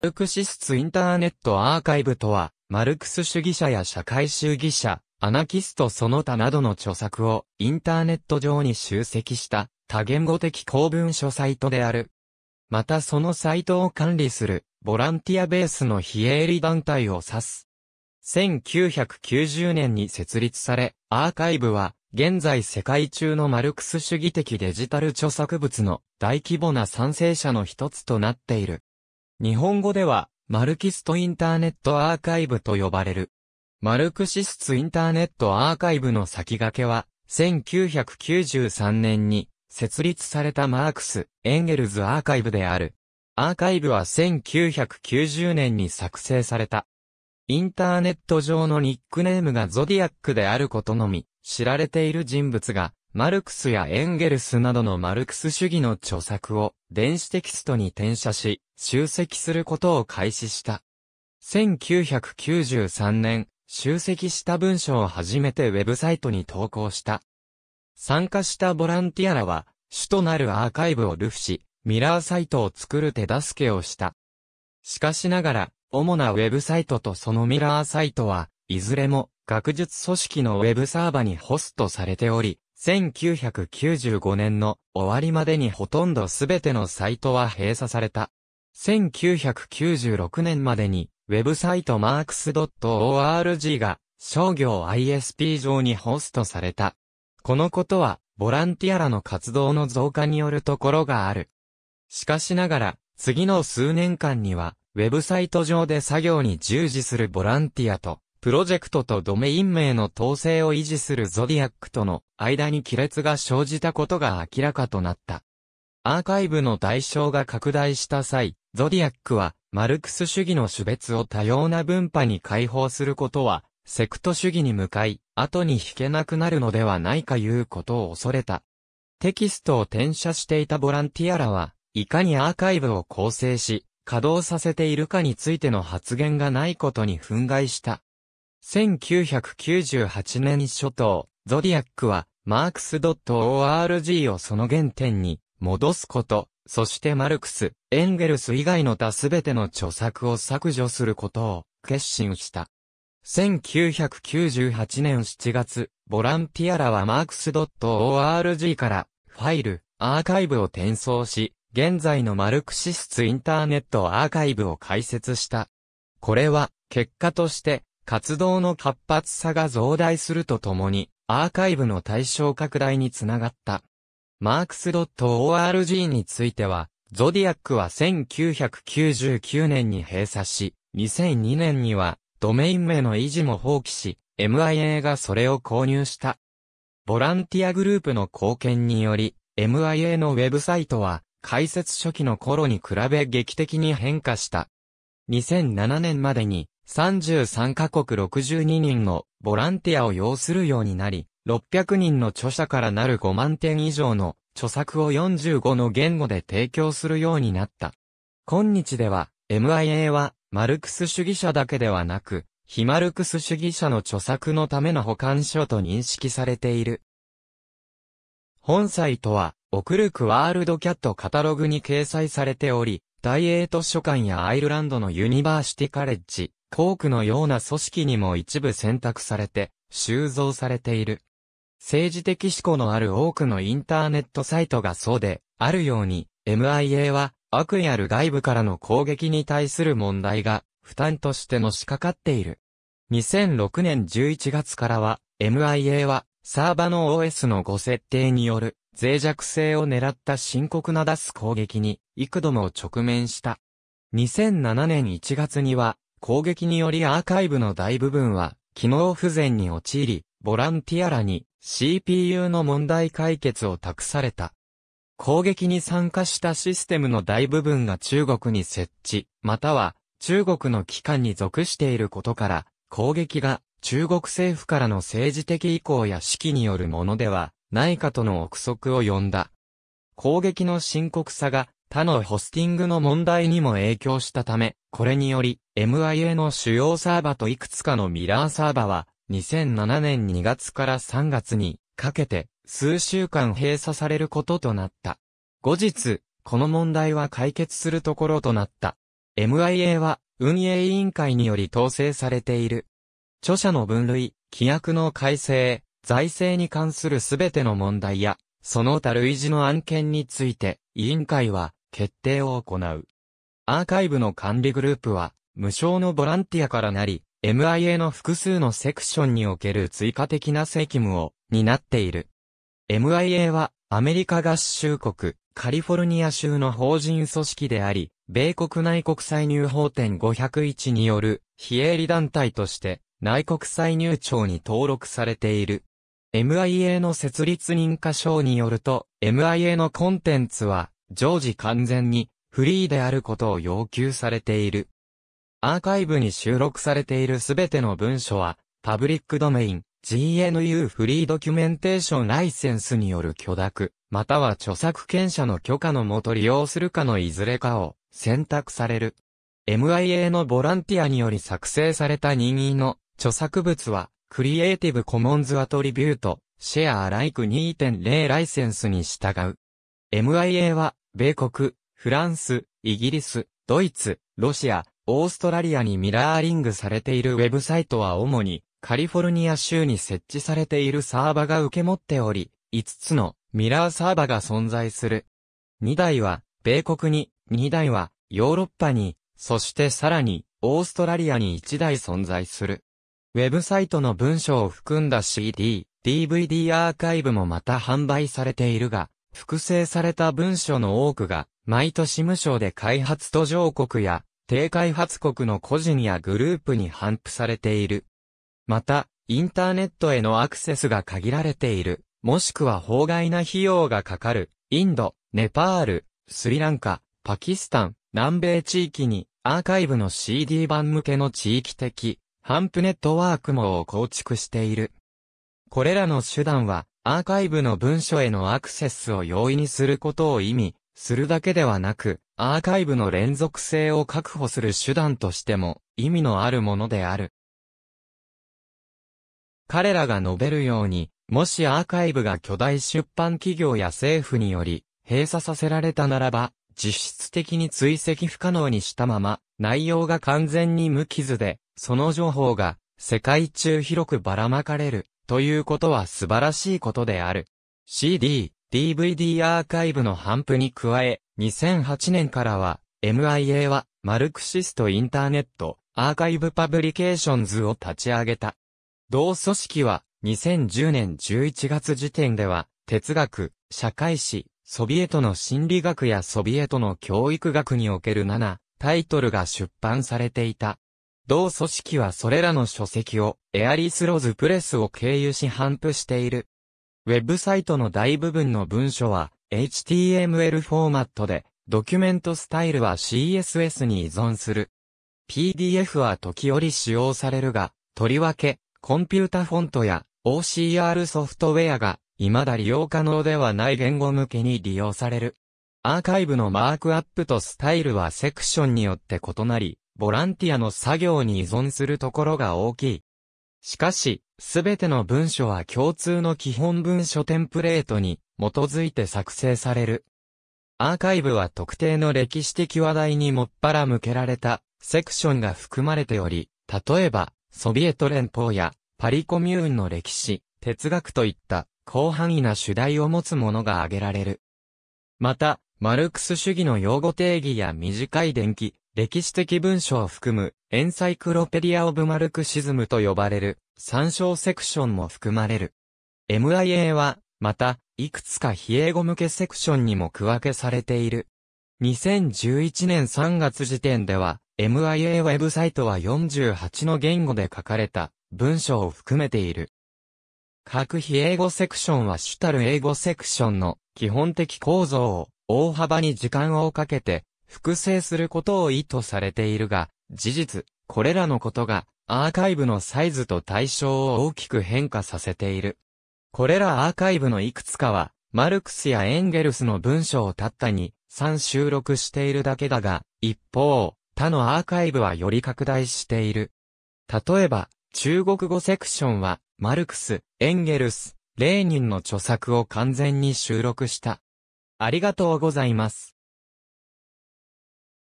ルクシスツ・インターネット・アーカイブとは、マルクス主義者や社会主義者、アナキストその他などの著作をインターネット上に集積した多言語的公文書サイトである。またそのサイトを管理するボランティアベースの非営利団体を指す。1990年に設立され、アーカイブは現在世界中のマルクス主義的デジタル著作物の大規模な賛成者の一つとなっている。日本語では、マルキストインターネットアーカイブと呼ばれる。マルクシスツインターネットアーカイブの先駆けは、1993年に設立されたマークス・エンゲルズアーカイブである。アーカイブは1990年に作成された。インターネット上のニックネームがゾディアックであることのみ、知られている人物がマルクスやエンゲルスなどのマルクス主義の著作を電子テキストに転写し、集積することを開始した。1993年、集積した文章を初めてウェブサイトに投稿した。参加したボランティアらは、主となるアーカイブをルフし、ミラーサイトを作る手助けをした。しかしながら、主なウェブサイトとそのミラーサイトは、いずれも学術組織のウェブサーバにホストされており、1995年の終わりまでにほとんどすべてのサイトは閉鎖された。1996年までに、ウェブサイト marks.org が商業 ISP 上にホストされた。このことは、ボランティアらの活動の増加によるところがある。しかしながら、次の数年間には、ウェブサイト上で作業に従事するボランティアと、プロジェクトとドメイン名の統制を維持するゾディアックとの間に亀裂が生じたことが明らかとなった。アーカイブの代償が拡大した際、ゾディアックは、マルクス主義の種別を多様な分派に解放することは、セクト主義に向かい、後に引けなくなるのではないかいうことを恐れた。テキストを転写していたボランティアらは、いかにアーカイブを構成し、稼働させているかについての発言がないことに憤慨した。1998年初頭、ゾディアックは、マークス .org をその原点に戻すこと、そしてマルクス、エンゲルス以外の他すべての著作を削除することを決心した。1998年7月、ボランティアらはマークス .org からファイル、アーカイブを転送し、現在のマルクシスツインターネットアーカイブを開設した。これは、結果として、活動の活発さが増大するとともに、アーカイブの対象拡大につながった。マークス .org については、ゾディアックは1999年に閉鎖し、2002年にはドメイン名の維持も放棄し、MIA がそれを購入した。ボランティアグループの貢献により、MIA のウェブサイトは、開設初期の頃に比べ劇的に変化した。2007年までに、33カ国62人のボランティアを要するようになり、600人の著者からなる5万点以上の著作を45の言語で提供するようになった。今日では、MIA は、マルクス主義者だけではなく、非マルクス主義者の著作のための保管書と認識されている。本サイトは、オクルクワールドキャットカタログに掲載されており、大英図書館やアイルランドのユニバーシティカレッジ、ークのような組織にも一部選択されて、収蔵されている。政治的思考のある多くのインターネットサイトがそうで、あるように、MIA は、悪意ある外部からの攻撃に対する問題が、負担としてのしかかっている。2006年11月からは、MIA は、サーバの OS の誤設定による、脆弱性を狙った深刻な出す攻撃に、幾度も直面した。2007年1月には、攻撃によりアーカイブの大部分は、機能不全に陥り、ボランティアらに CPU の問題解決を託された。攻撃に参加したシステムの大部分が中国に設置、または中国の機関に属していることから、攻撃が中国政府からの政治的意向や指揮によるものではないかとの憶測を呼んだ。攻撃の深刻さが他のホスティングの問題にも影響したため、これにより、MIA の主要サーバといくつかのミラーサーバは、2007年2月から3月にかけて、数週間閉鎖されることとなった。後日、この問題は解決するところとなった。MIA は、運営委員会により統制されている。著者の分類、規約の改正、財政に関するすべての問題や、その他類似の案件について、委員会は、決定を行う。アーカイブの管理グループは、無償のボランティアからなり、MIA の複数のセクションにおける追加的な責務を担っている。MIA はアメリカ合衆国カリフォルニア州の法人組織であり、米国内国際入法典501による非営利団体として内国際入庁に登録されている。MIA の設立認可証によると、MIA のコンテンツは常時完全にフリーであることを要求されている。アーカイブに収録されているすべての文書は、パブリックドメイン、GNU フリードキュメンテーションライセンスによる許諾、または著作権者の許可のもと利用するかのいずれかを選択される。MIA のボランティアにより作成された任意の著作物は、クリエイティブコモンズアトリビュート、シェアアライク2.0ライセンスに従う。MIA は米国、フランス、イギリス、ドイツ、ロシア、オーストラリアにミラーリングされているウェブサイトは主にカリフォルニア州に設置されているサーバが受け持っており、5つのミラーサーバが存在する。2台は米国に、2台はヨーロッパに、そしてさらにオーストラリアに1台存在する。ウェブサイトの文章を含んだ CD、DVD アーカイブもまた販売されているが、複製された文書の多くが、毎年無償で開発途上国や、低開発国の個人やグループに反布されている。また、インターネットへのアクセスが限られている、もしくは法外な費用がかかる、インド、ネパール、スリランカ、パキスタン、南米地域に、アーカイブの CD 版向けの地域的、ハンプネットワーク網を構築している。これらの手段は、アーカイブの文書へのアクセスを容易にすることを意味するだけではなく、アーカイブの連続性を確保する手段としても意味のあるものである。彼らが述べるように、もしアーカイブが巨大出版企業や政府により閉鎖させられたならば、実質的に追跡不可能にしたまま、内容が完全に無傷で、その情報が世界中広くばらまかれるということは素晴らしいことである。CD、DVD アーカイブの反布に加え、2008年からは、MIA は、マルクシストインターネット、アーカイブパブリケーションズを立ち上げた。同組織は、2010年11月時点では、哲学、社会史、ソビエトの心理学やソビエトの教育学における7、タイトルが出版されていた。同組織はそれらの書籍をエアリスロズプレスを経由し反布している。ウェブサイトの大部分の文書は HTML フォーマットで、ドキュメントスタイルは CSS に依存する。PDF は時折使用されるが、とりわけ、コンピュータフォントや OCR ソフトウェアが未だ利用可能ではない言語向けに利用される。アーカイブのマークアップとスタイルはセクションによって異なり、ボランティアの作業に依存するところが大きい。しかし、すべての文書は共通の基本文書テンプレートに基づいて作成される。アーカイブは特定の歴史的話題にもっぱら向けられたセクションが含まれており、例えば、ソビエト連邦やパリコミューンの歴史、哲学といった広範囲な主題を持つものが挙げられる。また、マルクス主義の用語定義や短い伝記、歴史的文書を含む、エンサイクロペディア・オブ・マルクシズムと呼ばれる、参照セクションも含まれる。MIA は、また、いくつか非英語向けセクションにも区分けされている。2011年3月時点では、MIA ウェブサイトは48の言語で書かれた文章を含めている。各非英語セクションは主たる英語セクションの基本的構造を大幅に時間をかけて複製することを意図されているが、事実、これらのことが、アーカイブのサイズと対象を大きく変化させている。これらアーカイブのいくつかは、マルクスやエンゲルスの文章をたったに、3収録しているだけだが、一方、他のアーカイブはより拡大している。例えば、中国語セクションは、マルクス、エンゲルス、レーニンの著作を完全に収録した。ありがとうございます。